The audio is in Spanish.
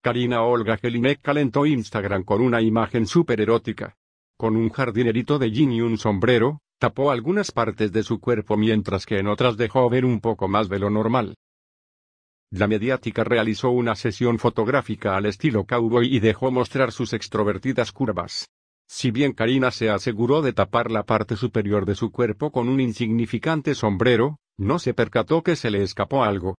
Karina Olga Gelinek calentó Instagram con una imagen súper erótica. Con un jardinerito de jean y un sombrero, tapó algunas partes de su cuerpo mientras que en otras dejó ver un poco más de lo normal. La mediática realizó una sesión fotográfica al estilo cowboy y dejó mostrar sus extrovertidas curvas. Si bien Karina se aseguró de tapar la parte superior de su cuerpo con un insignificante sombrero, no se percató que se le escapó algo.